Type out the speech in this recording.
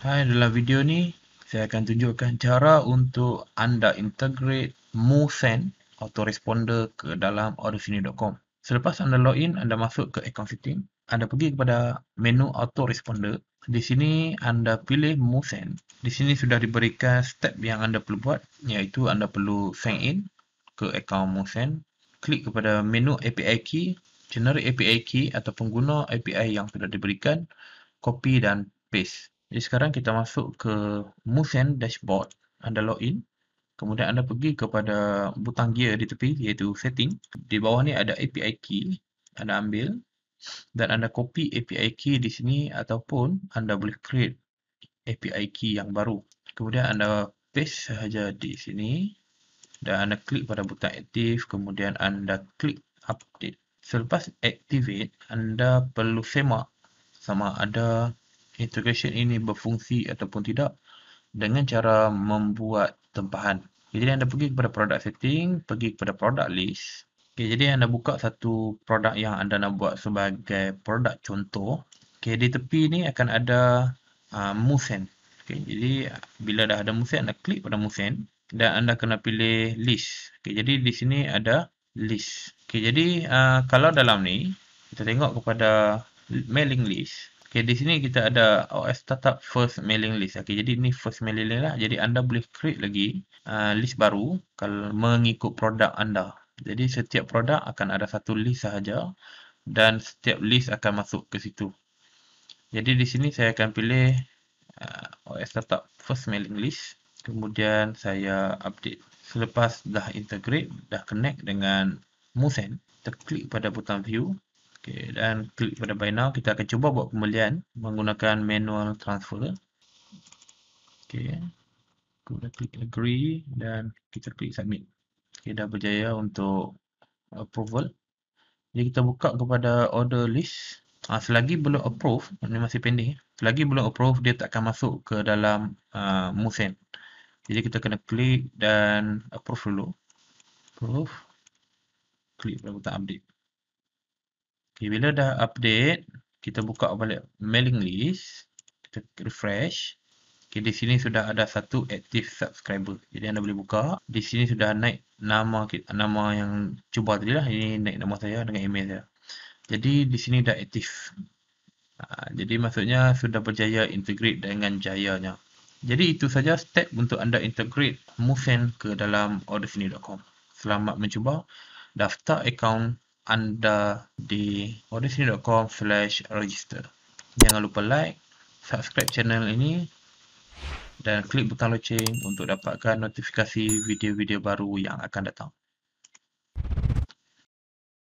Hai, dalam video ni saya akan tunjukkan cara untuk anda integrate MooSend autoresponder ke dalam audacity.com. Selepas anda login, anda masuk ke account setting, anda pergi kepada menu autoresponder. Di sini anda pilih MooSend. Di sini sudah diberikan step yang anda perlu buat iaitu anda perlu sign in ke account MooSend, klik kepada menu API key, generate API key atau pengguna API yang sudah diberikan, copy dan paste. Jadi sekarang kita masuk ke Musen Dashboard. Anda log in, Kemudian anda pergi kepada butang gear di tepi iaitu setting. Di bawah ni ada API key. Anda ambil dan anda copy API key di sini ataupun anda boleh create API key yang baru. Kemudian anda paste sahaja di sini dan anda klik pada butang active kemudian anda klik update. Selepas activate anda perlu semak sama ada integration ini berfungsi ataupun tidak dengan cara membuat tempahan. Jadi anda pergi kepada product setting, pergi kepada product list. Okay, jadi anda buka satu produk yang anda nak buat sebagai produk contoh. Okay, di tepi ni akan ada uh, musen. Okay, jadi bila dah ada musen, anda klik pada musen dan anda kena pilih list. Okay, jadi di sini ada list. Okay, jadi uh, kalau dalam ni, kita tengok kepada mailing list. Okay, di sini kita ada OS Startup First Mailing List. Okay, jadi ini First Mailing List lah. Jadi anda boleh create lagi uh, list baru kalau mengikut produk anda. Jadi setiap produk akan ada satu list sahaja dan setiap list akan masuk ke situ. Jadi di sini saya akan pilih uh, OS Startup First Mailing List. Kemudian saya update. Selepas dah integrate, dah connect dengan Musen, kita klik pada butang View. Okay, dan klik pada buy now. Kita akan cuba buat pembelian menggunakan manual transfer. Okay. Kita klik agree dan kita klik submit. Okay, dah berjaya untuk approval. Jadi kita buka kepada order list. Ha, selagi belum approve, ini masih pending. Selagi belum approve, dia tak akan masuk ke dalam uh, ah, musim. Jadi kita kena klik dan approve dulu. Approve. Klik pada butang update. Okay, bila dah update, kita buka balik mailing list. Kita refresh. Okay, di sini sudah ada satu active subscriber. Jadi anda boleh buka. Di sini sudah naik nama kita, nama yang cuba tadi lah. Ini naik nama saya dengan email saya. Jadi di sini dah aktif. Ha, jadi maksudnya sudah berjaya integrate dengan jayanya. Jadi itu saja step untuk anda integrate MoveSend ke dalam ordersini.com. Selamat mencuba. Daftar akaun anda di audisini.com slash register jangan lupa like subscribe channel ini dan klik butang loceng untuk dapatkan notifikasi video-video baru yang akan datang